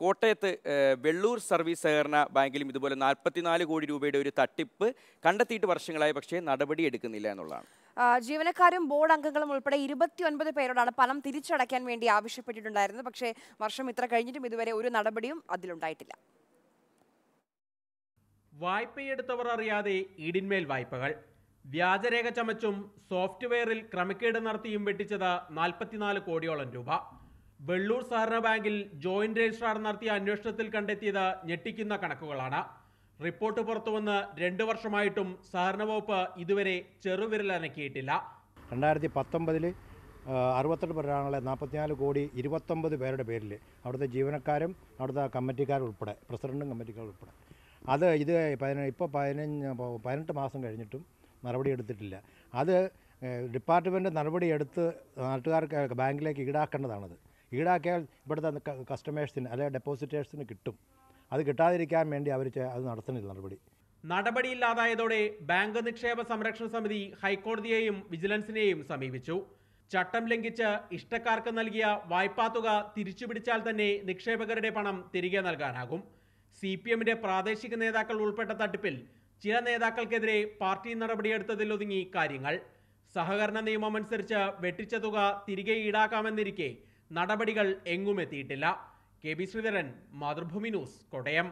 കോട്ടയത്ത് വെള്ളൂർ സർവീസ് സഹകരണ ബാങ്കിലും ഇതുപോലെ നാൽപ്പത്തിനാല് കോടി രൂപയുടെ ഒരു തട്ടിപ്പ് കണ്ടെത്തിയിട്ട് വർഷങ്ങളായി പക്ഷേ നടപടി എടുക്കുന്നില്ല എന്നുള്ളതാണ് ജീവനക്കാരും ബോർഡ് അംഗങ്ങളും ഉൾപ്പെടെ ഇരുപത്തിയൊൻപത് പേരോടാണ് പണം തിരിച്ചടയ്ക്കാൻ വേണ്ടി ആവശ്യപ്പെട്ടിട്ടുണ്ടായിരുന്നത് പക്ഷേ വർഷം ഇത്ര കഴിഞ്ഞിട്ടും ഇതുവരെ ഒരു നടപടിയും അതിലുണ്ടായിട്ടില്ല വായ്പയെടുത്തവർ അറിയാതെ ഇടിന്മേൽ വായ്പകൾ വ്യാജരേഖ ചമച്ചും സോഫ്റ്റ്വെയറിൽ ക്രമക്കേട് നടത്തിയും വെട്ടിച്ചത് നാൽപ്പത്തിനാല് കോടിയോളം രൂപ വെള്ളൂർ സഹകരണ ബാങ്കിൽ ജോയിന്റ് രജിസ്ട്രാർ നടത്തിയ അന്വേഷണത്തിൽ കണ്ടെത്തിയത് ഞെട്ടിക്കുന്ന കണക്കുകളാണ് റിപ്പോർട്ട് പുറത്തുവന്ന് രണ്ട് വർഷമായിട്ടും സഹകരണ വകുപ്പ് ഇതുവരെ ചെറുവിരലനക്കിയിട്ടില്ല രണ്ടായിരത്തി പത്തൊമ്പതിൽ അറുപത്തെട്ട് പേരാണുള്ള നാൽപ്പത്തിനാല് കോടി ഇരുപത്തൊമ്പത് പേരുടെ പേരിൽ അവിടുത്തെ ജീവനക്കാരും അവിടുത്തെ കമ്മിറ്റിക്കാരും ഉൾപ്പെടെ പ്രസിഡന്റും കമ്മിറ്റിക്കാരും ഉൾപ്പെടെ അത് ഇത് ഇപ്പോൾ പതിനഞ്ച് പതിനെട്ട് മാസം കഴിഞ്ഞിട്ടും നടപടി എടുത്തിട്ടില്ല അത് ഡിപ്പാർട്ട്മെൻറ്റ് നടപടി എടുത്ത് നാട്ടുകാർക്ക് ബാങ്കിലേക്ക് ഈടാക്കേണ്ടതാണത് ഈടാക്കിയാൽ ഇവിടുത്തെ കസ്റ്റമേഴ്സിന് അല്ലെങ്കിൽ ഡെപ്പോസിറ്റേഴ്സിന് കിട്ടും അത് കിട്ടാതിരിക്കാൻ വേണ്ടി അവർ അത് നടത്തുന്നില്ല നടപടി നടപടിയില്ലാതായതോടെ ബാങ്ക് നിക്ഷേപ സംരക്ഷണ സമിതി ഹൈക്കോടതിയെയും വിജിലൻസിനെയും സമീപിച്ചു ചട്ടം ലംഘിച്ച് ഇഷ്ടക്കാർക്ക് നൽകിയ വായ്പാ തുക തിരിച്ചുപിടിച്ചാൽ തന്നെ നിക്ഷേപകരുടെ പണം തിരികെ നൽകാനാകും സി പി എമ്മിന്റെ പ്രാദേശിക നേതാക്കൾ ഉൾപ്പെട്ട തട്ടിപ്പിൽ ചില നേതാക്കൾക്കെതിരെ പാർട്ടി നടപടിയെടുത്തതിൽ ഒതുങ്ങി കാര്യങ്ങൾ സഹകരണ നിയമമനുസരിച്ച് വെട്ടിച്ച തുക തിരികെ ഈടാക്കാമെന്നിരിക്കെ നടപടികൾ എങ്ങുമെത്തിയിട്ടില്ല K B Sreedharan Mathrubhumi news Kottayam